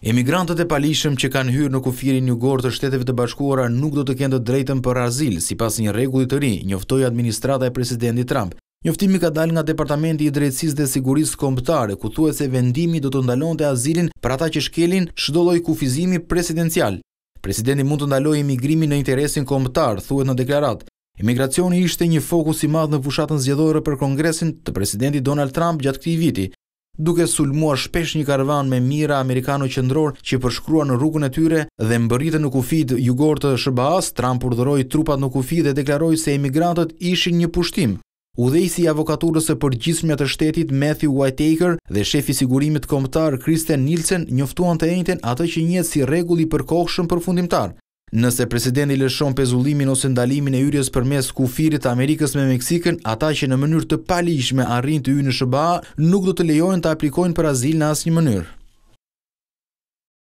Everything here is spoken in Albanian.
Emigrantët e palishëm që kanë hyrë në kufirin një gorë të shteteve të bashkuara nuk do të kendo drejtën për azil, si pas një regullit të ri, njoftoj administrata e presidenti Trump. Njoftimi ka dal nga Departamenti i Drejtsis dhe Sigurisë Komptare, ku thuet se vendimi do të ndalon të azilin për ata që shkelin shdoloj kufizimi presidencial. Presidenti mund të ndaloj emigrimi në interesin komptar, thuet në deklarat. Emigracioni ishte një fokus i madhë në fushatën zjedhore për Kongresin të presidenti Donald Trump gjatë këti viti, duke sulmuar shpesh një karvan me mira amerikano qendror që përshkruan në rrugën e tyre dhe mbërritën në kufit jugor të shëbaas, s Trump urdhëroi trupat në kufi dhe deklaroi se emigrantët ishin një pushtim. Udhëheqësi i avokaturës e përgjithshme të shtetit Matthew Whitaker dhe shefi i sigurisë Kristen Nielsen njoftuan të njëjtën atë që njihet si rregull i përkohshëm për fundimtar. Nëse presidenti lëshon pezullimin ose ndalimin e yrjes për mes kufirit Amerikës me Meksikën, ata që në mënyrë të palishme arrin të ju në shëba, nuk do të lejojnë të aplikojnë për azil në asë një mënyrë.